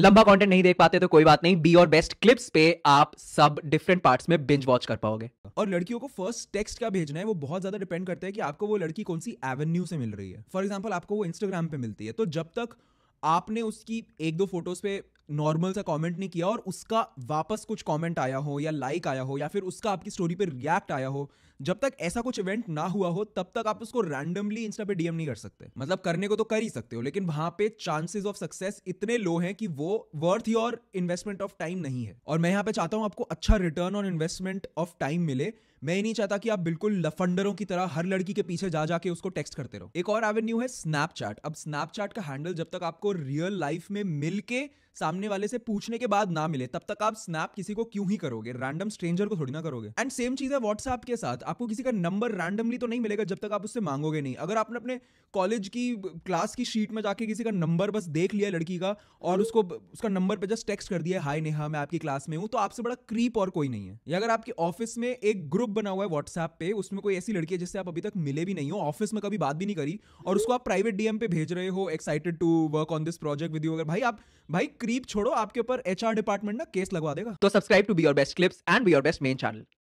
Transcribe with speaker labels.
Speaker 1: लंबा कंटेंट नहीं देख पाते तो कोई बात नहीं बी और बेस्ट क्लिप्स पे आप सब डिफरेंट पार्ट्स में बिंज वॉच कर पाओगे और लड़कियों को फर्स्ट टेक्स्ट क्या भेजना है वो बहुत ज्यादा डिपेंड करता है कि आपको वो लड़की कौन सी एवेन्यू से मिल रही है फॉर एग्जाम्पल आपको वो इंस्टाग्राम पे मिलती है तो जब तक आपने उसकी एक दो फोटोज पे नॉर्मल सा कमेंट नहीं किया और उसका वापस कुछ कमेंट आया हो या लाइक आया हो या फिर उसका आपकी स्टोरी पे रिएक्ट आया हो जब तक ऐसा कुछ इवेंट ना हुआ हो तब तक आप उसको रैंडमली इंस्टा पे डीएम नहीं कर सकते मतलब करने को तो कर ही सकते हो लेकिन वहां पे चांसेस ऑफ सक्सेस इतने लो हैं कि वो worth your investment of time नहीं है और मैं यहाँ पे चाहता हूँ आपको अच्छा return on investment of time मिले मैं ही नहीं चाहता कि आप बिल्कुल लफंडरों की तरह हर लड़की के पीछे जा जाके उसको टेक्स्ट करते रहो एक और एवेन्यू है स्नैपचैट अब स्नैपचैट का हैंडल जब तक आपको रियल लाइफ में मिलके सामने सामने वाले से पूछने के बाद ना मिले तब तक आप स्नैप किसी को क्यों ही करोगे रैंडम स्ट्रेंजर को थोड़ी ना करोगे एंड सेम चीज है व्हाट्सएप के साथ आपको किसी का नंबर रैंडमली तो नहीं मिलेगा जब तक आप उससे मांगोगे नहीं अगर आपने अपने कॉलेज की क्लास की शीट में जाके किसी का नंबर बस देख लिया लड़की का और उसको उसका नंबर पर जस्ट टेक्स्ट कर दिया हाई नेहा मैं आपकी क्लास में हूँ तो आपसे बड़ा क्रीप और कोई नहीं है या अगर आपके ऑफिस में एक ग्रुप बना हुआ है व्हाट्सएप पे उसमें कोई ऐसी लड़की है जिससे आप अभी तक मिले भी नहीं हो ऑफिस में कभी बात भी नहीं करी और उसको आप प्राइवेट डीएम पे भेज रहे हो excited to work on this project with you अगर भाई आप भाई क्रीप छोड़ो आपके ऊपर एचआर डिपार्टमेंट ना केस लगवा देगा तो subscribe to be your best clips and be your best main channel